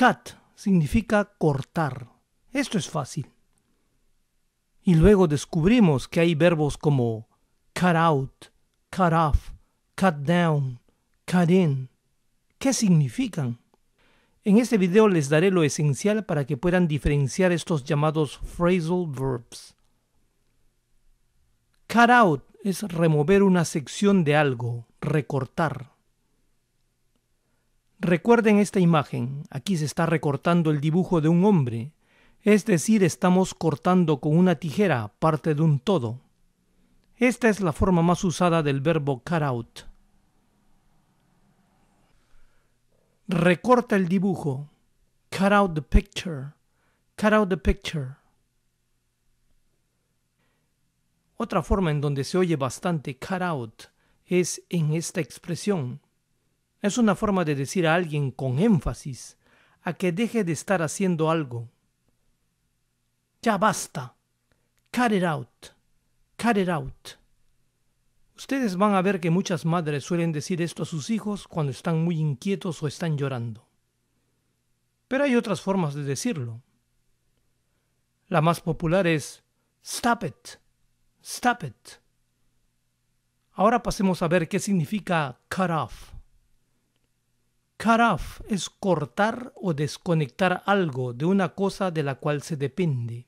Cut significa cortar. Esto es fácil. Y luego descubrimos que hay verbos como cut out, cut off, cut down, cut in. ¿Qué significan? En este video les daré lo esencial para que puedan diferenciar estos llamados phrasal verbs. Cut out es remover una sección de algo, recortar. Recuerden esta imagen, aquí se está recortando el dibujo de un hombre, es decir, estamos cortando con una tijera parte de un todo. Esta es la forma más usada del verbo cut out. Recorta el dibujo. Cut out the picture. Cut out the picture. Otra forma en donde se oye bastante cut out es en esta expresión es una forma de decir a alguien con énfasis a que deje de estar haciendo algo. Ya basta. Cut it out. Cut it out. Ustedes van a ver que muchas madres suelen decir esto a sus hijos cuando están muy inquietos o están llorando. Pero hay otras formas de decirlo. La más popular es Stop it. Stop it. Ahora pasemos a ver qué significa cut off. Cut off es cortar o desconectar algo de una cosa de la cual se depende.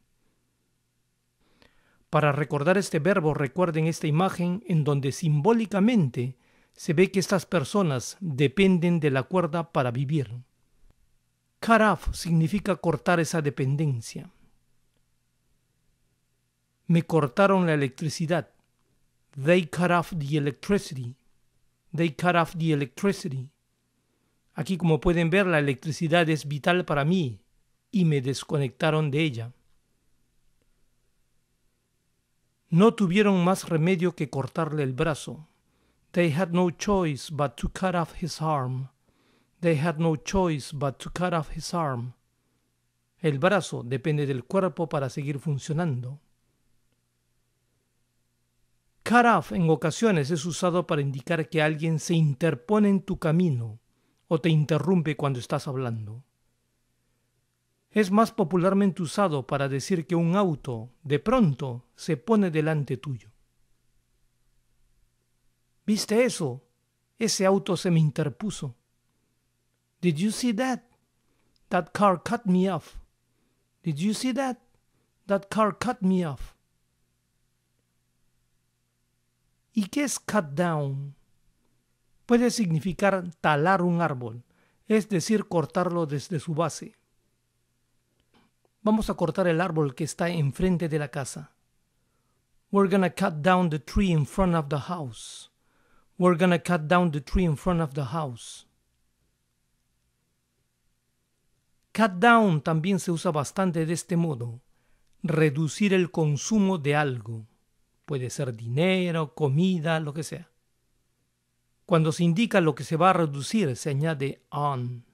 Para recordar este verbo recuerden esta imagen en donde simbólicamente se ve que estas personas dependen de la cuerda para vivir. Cut off significa cortar esa dependencia. Me cortaron la electricidad. They cut off the electricity. They cut off the electricity. Aquí, como pueden ver, la electricidad es vital para mí y me desconectaron de ella. No tuvieron más remedio que cortarle el brazo. They had no choice but to cut off his arm. They had no choice but to cut off his arm. El brazo depende del cuerpo para seguir funcionando. Cut off en ocasiones es usado para indicar que alguien se interpone en tu camino o te interrumpe cuando estás hablando. Es más popularmente usado para decir que un auto de pronto se pone delante tuyo. ¿Viste eso? Ese auto se me interpuso. Did you see that? That car cut me off. Did you see that? That car cut me off. ¿Y qué es cut down? puede significar talar un árbol, es decir, cortarlo desde su base. Vamos a cortar el árbol que está enfrente de la casa. We're gonna cut down the tree in front of the house. We're gonna cut down the tree in front of the house. Cut down también se usa bastante de este modo. Reducir el consumo de algo. Puede ser dinero, comida, lo que sea. Cuando se indica lo que se va a reducir, se añade on.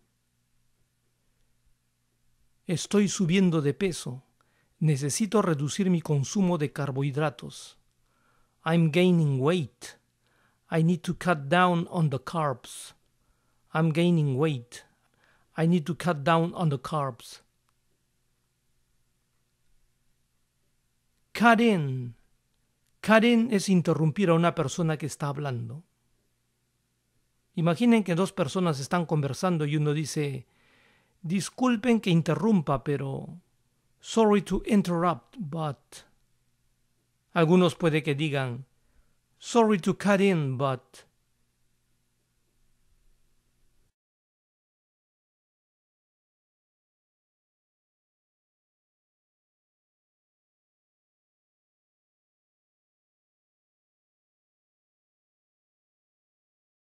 Estoy subiendo de peso. Necesito reducir mi consumo de carbohidratos. I'm gaining weight. I need to cut down on the carbs. I'm gaining weight. I need to cut down on the carbs. Cut in. Cut in es interrumpir a una persona que está hablando. Imaginen que dos personas están conversando y uno dice, disculpen que interrumpa, pero... Sorry to interrupt, but... Algunos puede que digan, sorry to cut in, but...